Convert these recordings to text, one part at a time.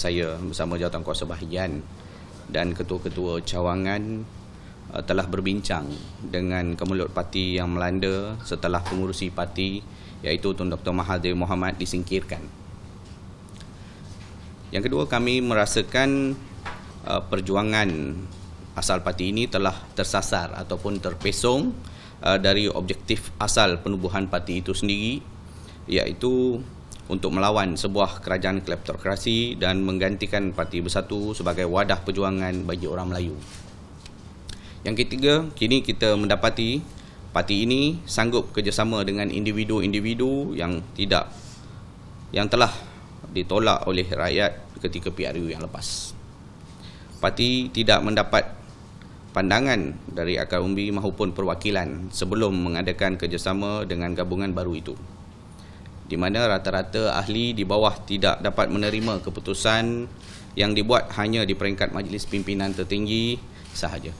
saya bersama jawatankuasa bahagian dan ketua-ketua cawangan uh, telah berbincang dengan kemulut parti yang melanda setelah pengurusi parti iaitu Tun Dr. Mahathir Mohamad disingkirkan. Yang kedua, kami merasakan uh, perjuangan asal parti ini telah tersasar ataupun terpesong uh, dari objektif asal penubuhan parti itu sendiri iaitu untuk melawan sebuah kerajaan kleptokrasi dan menggantikan Parti Bersatu sebagai wadah perjuangan bagi orang Melayu. Yang ketiga, kini kita mendapati parti ini sanggup kerjasama dengan individu-individu yang tidak yang telah ditolak oleh rakyat ketika PRU yang lepas. Parti tidak mendapat pandangan dari akar umbi maupun perwakilan sebelum mengadakan kerjasama dengan gabungan baru itu di mana rata-rata ahli di bawah tidak dapat menerima keputusan yang dibuat hanya di peringkat majlis pimpinan tertinggi sahaja.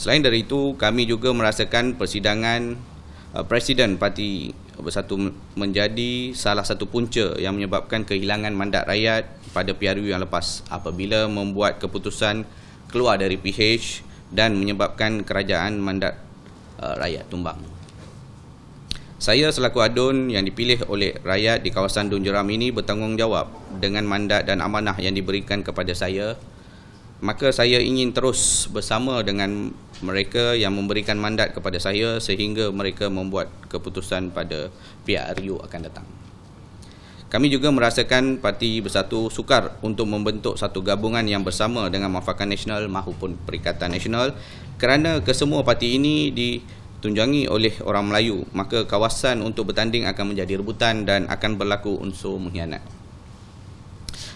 Selain dari itu, kami juga merasakan persidangan uh, Presiden Parti Bersatu menjadi salah satu punca yang menyebabkan kehilangan mandat rakyat pada PRU yang lepas apabila membuat keputusan keluar dari PH dan menyebabkan kerajaan mandat uh, rakyat tumbang. Saya selaku adun yang dipilih oleh rakyat di kawasan Dun Jeram ini bertanggungjawab dengan mandat dan amanah yang diberikan kepada saya. Maka saya ingin terus bersama dengan mereka yang memberikan mandat kepada saya sehingga mereka membuat keputusan pada PRU akan datang. Kami juga merasakan Parti Bersatu sukar untuk membentuk satu gabungan yang bersama dengan Mafakan Nasional maupun Perikatan Nasional kerana kesemua parti ini di ditunjangi oleh orang Melayu, maka kawasan untuk bertanding akan menjadi rebutan dan akan berlaku unsur mengkhianat.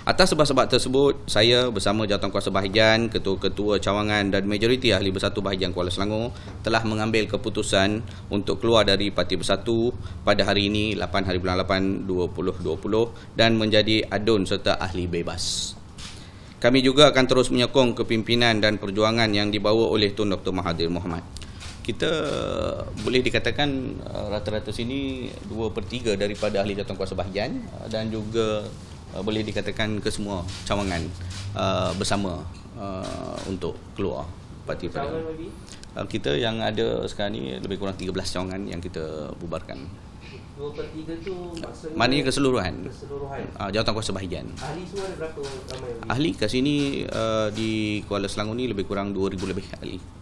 Atas sebab-sebab tersebut, saya bersama jawatankuasa bahagian, ketua-ketua cawangan dan majoriti ahli bersatu bahagian Kuala Selangor telah mengambil keputusan untuk keluar dari parti bersatu pada hari ini 8 hari bulan 8 2020 dan menjadi adun serta ahli bebas. Kami juga akan terus menyokong kepimpinan dan perjuangan yang dibawa oleh Tun Dr. Mahathir Mohamad kita boleh dikatakan uh, rata-rata sini 2 per 3 daripada ahli jawatan kuasa bahagian uh, dan juga uh, boleh dikatakan ke semua cawangan bersama untuk keluar parti pada kita yang ada sekarang ni lebih kurang 13 cawangan yang kita bubarkan 2 per 3 tu maksudnya Maknanya keseluruhan Keseluruhan uh, Jawatan kuasa bahagian Ahli semua ada berapa ramai ahli? Ahli kat sini uh, di Kuala Selangor ni lebih kurang 2,000 lebih ahli